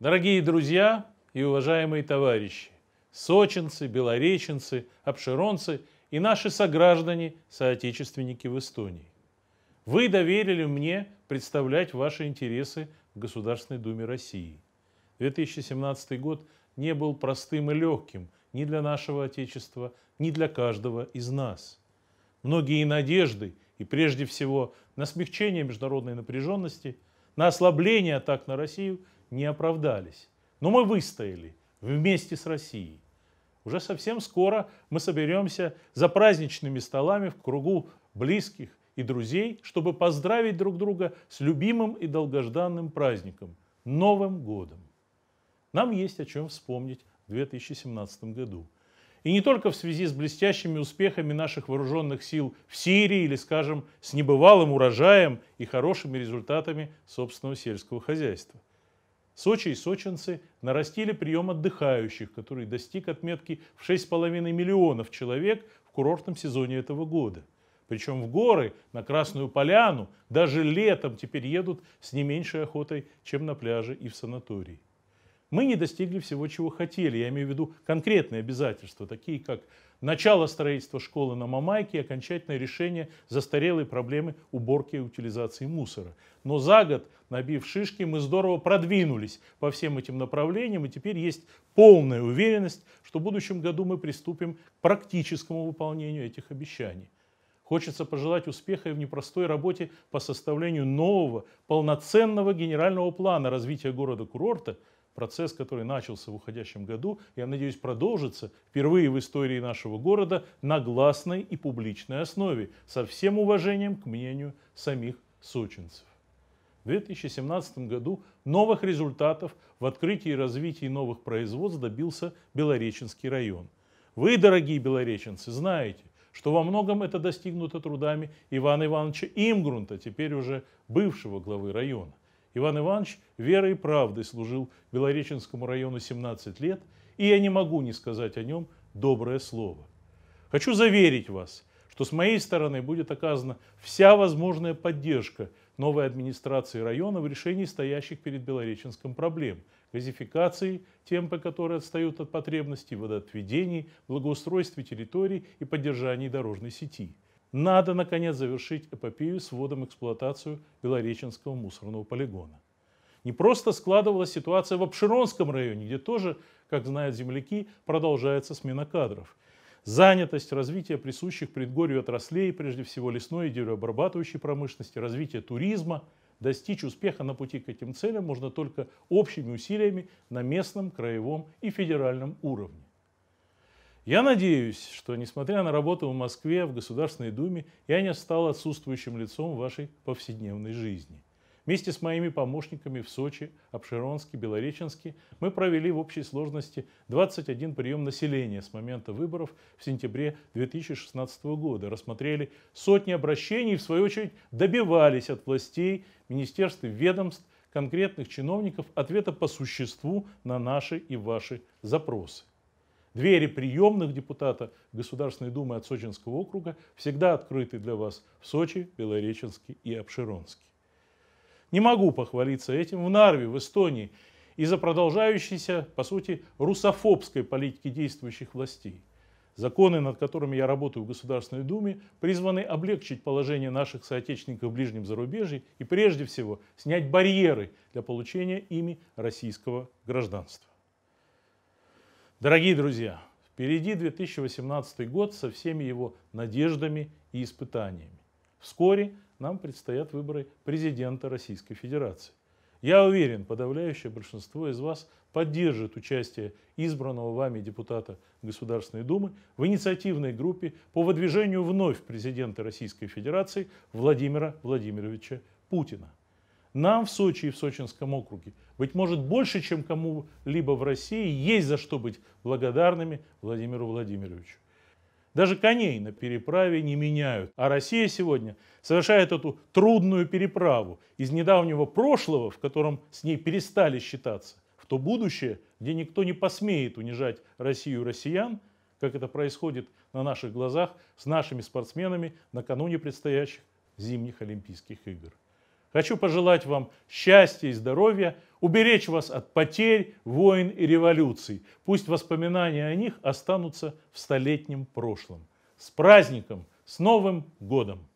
Дорогие друзья и уважаемые товарищи, сочинцы, белореченцы, обширонцы и наши сограждане, соотечественники в Эстонии. Вы доверили мне представлять ваши интересы в Государственной Думе России. 2017 год не был простым и легким ни для нашего Отечества, ни для каждого из нас. Многие надежды, и прежде всего на смягчение международной напряженности, на ослабление атак на Россию – не оправдались. Но мы выстояли вместе с Россией. Уже совсем скоро мы соберемся за праздничными столами в кругу близких и друзей, чтобы поздравить друг друга с любимым и долгожданным праздником – Новым годом. Нам есть о чем вспомнить в 2017 году. И не только в связи с блестящими успехами наших вооруженных сил в Сирии или, скажем, с небывалым урожаем и хорошими результатами собственного сельского хозяйства. Сочи и сочинцы нарастили прием отдыхающих, который достиг отметки в 6,5 миллионов человек в курортном сезоне этого года. Причем в горы, на Красную Поляну, даже летом теперь едут с не меньшей охотой, чем на пляже и в санатории мы не достигли всего, чего хотели. Я имею в виду конкретные обязательства, такие как начало строительства школы на Мамайке и окончательное решение застарелой проблемы уборки и утилизации мусора. Но за год, набив шишки, мы здорово продвинулись по всем этим направлениям, и теперь есть полная уверенность, что в будущем году мы приступим к практическому выполнению этих обещаний. Хочется пожелать успеха и в непростой работе по составлению нового, полноценного генерального плана развития города-курорта – процесс, который начался в уходящем году, я надеюсь, продолжится впервые в истории нашего города на гласной и публичной основе, со всем уважением к мнению самих сочинцев. В 2017 году новых результатов в открытии и развитии новых производств добился Белореченский район. Вы, дорогие белореченцы, знаете, что во многом это достигнуто трудами Ивана Ивановича Имгрунта, теперь уже бывшего главы района. Иван Иванович верой и правдой служил Белореченскому району 17 лет, и я не могу не сказать о нем доброе слово. Хочу заверить вас, что с моей стороны будет оказана вся возможная поддержка новой администрации района в решении стоящих перед Белореченском проблем – газификации, темпы которые отстают от потребностей, водоотведений, благоустройстве территорий и поддержании дорожной сети – надо, наконец, завершить эпопею с вводом в эксплуатацию Белореченского мусорного полигона. Не просто складывалась ситуация в Обширонском районе, где тоже, как знают земляки, продолжается смена кадров. Занятость, развитие присущих предгорью отраслей, прежде всего лесной и деревообрабатывающей промышленности, развитие туризма. Достичь успеха на пути к этим целям можно только общими усилиями на местном, краевом и федеральном уровне. Я надеюсь, что, несмотря на работу в Москве, в Государственной Думе, я не стал отсутствующим лицом вашей повседневной жизни. Вместе с моими помощниками в Сочи, Обширонске, Белореченске мы провели в общей сложности 21 прием населения с момента выборов в сентябре 2016 года, рассмотрели сотни обращений и, в свою очередь, добивались от властей, министерств и ведомств, конкретных чиновников ответа по существу на наши и ваши запросы. Двери приемных депутата Государственной Думы от Сочинского округа всегда открыты для вас в Сочи, Белореченске и Обширонске. Не могу похвалиться этим в Нарве, в Эстонии, из-за продолжающейся, по сути, русофобской политики действующих властей. Законы, над которыми я работаю в Государственной Думе, призваны облегчить положение наших соотечественников в ближнем зарубежье и прежде всего снять барьеры для получения ими российского гражданства. Дорогие друзья, впереди 2018 год со всеми его надеждами и испытаниями. Вскоре нам предстоят выборы президента Российской Федерации. Я уверен, подавляющее большинство из вас поддержит участие избранного вами депутата Государственной Думы в инициативной группе по выдвижению вновь президента Российской Федерации Владимира Владимировича Путина. Нам в Сочи и в Сочинском округе, быть может больше, чем кому-либо в России, есть за что быть благодарными Владимиру Владимировичу. Даже коней на переправе не меняют. А Россия сегодня совершает эту трудную переправу из недавнего прошлого, в котором с ней перестали считаться, в то будущее, где никто не посмеет унижать Россию россиян, как это происходит на наших глазах с нашими спортсменами накануне предстоящих зимних Олимпийских игр. Хочу пожелать вам счастья и здоровья, уберечь вас от потерь, войн и революций. Пусть воспоминания о них останутся в столетнем прошлом. С праздником! С Новым годом!